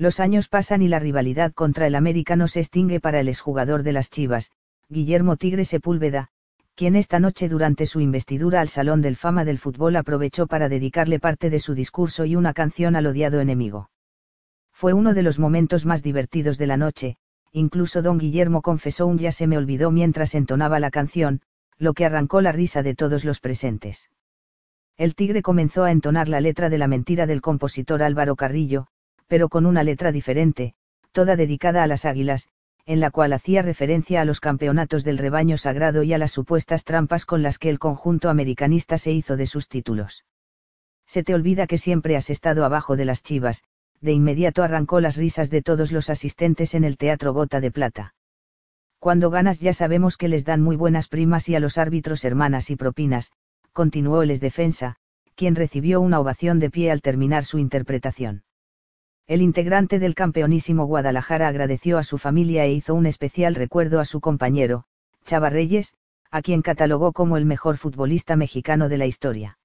Los años pasan y la rivalidad contra el americano se extingue para el exjugador de las Chivas, Guillermo Tigre Sepúlveda, quien esta noche durante su investidura al Salón del Fama del Fútbol aprovechó para dedicarle parte de su discurso y una canción al odiado enemigo. Fue uno de los momentos más divertidos de la noche, incluso don Guillermo confesó un ya se me olvidó mientras entonaba la canción, lo que arrancó la risa de todos los presentes. El tigre comenzó a entonar la letra de la mentira del compositor Álvaro Carrillo, pero con una letra diferente, toda dedicada a las águilas, en la cual hacía referencia a los campeonatos del rebaño sagrado y a las supuestas trampas con las que el conjunto americanista se hizo de sus títulos. Se te olvida que siempre has estado abajo de las chivas, de inmediato arrancó las risas de todos los asistentes en el Teatro Gota de Plata. Cuando ganas ya sabemos que les dan muy buenas primas y a los árbitros hermanas y propinas, continuó el defensa, quien recibió una ovación de pie al terminar su interpretación. El integrante del campeonísimo Guadalajara agradeció a su familia e hizo un especial recuerdo a su compañero, Chava Reyes, a quien catalogó como el mejor futbolista mexicano de la historia.